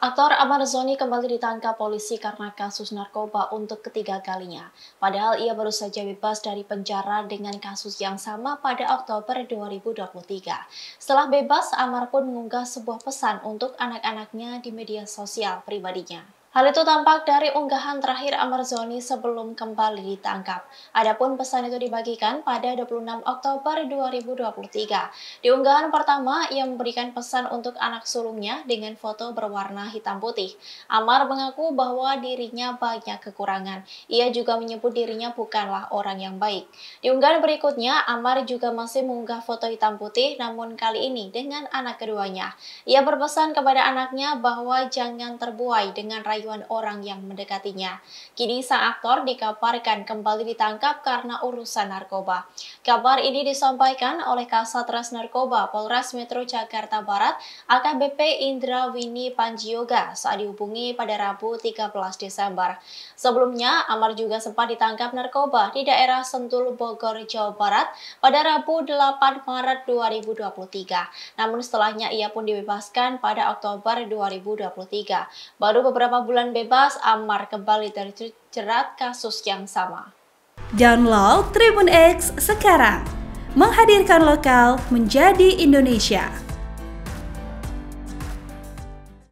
Aktor Amar Zoni kembali ditangkap polisi karena kasus narkoba untuk ketiga kalinya. Padahal ia baru saja bebas dari penjara dengan kasus yang sama pada Oktober 2023. Setelah bebas, Amar pun mengunggah sebuah pesan untuk anak-anaknya di media sosial pribadinya. Hal itu tampak dari unggahan terakhir Zoni sebelum kembali ditangkap. Adapun pesan itu dibagikan pada 26 Oktober 2023. Di unggahan pertama, ia memberikan pesan untuk anak sulungnya dengan foto berwarna hitam putih. Amar mengaku bahwa dirinya banyak kekurangan. Ia juga menyebut dirinya bukanlah orang yang baik. Di unggahan berikutnya, Amar juga masih mengunggah foto hitam putih namun kali ini dengan anak keduanya. Ia berpesan kepada anaknya bahwa jangan terbuai dengan rakyat rayuan orang yang mendekatinya. Kini sang aktor dikabarkan kembali ditangkap karena urusan narkoba. Kabar ini disampaikan oleh Kasatres Narkoba Polres Metro Jakarta Barat AKBP Indra Wini Panjioga saat dihubungi pada Rabu 13 Desember. Sebelumnya, Amar juga sempat ditangkap narkoba di daerah Sentul Bogor, Jawa Barat pada Rabu 8 Maret 2023. Namun setelahnya ia pun dibebaskan pada Oktober 2023. Baru beberapa bulan bulan bebas Amar kembali terjerat kasus yang sama. Download Tribun X sekarang. Menghadirkan lokal menjadi Indonesia.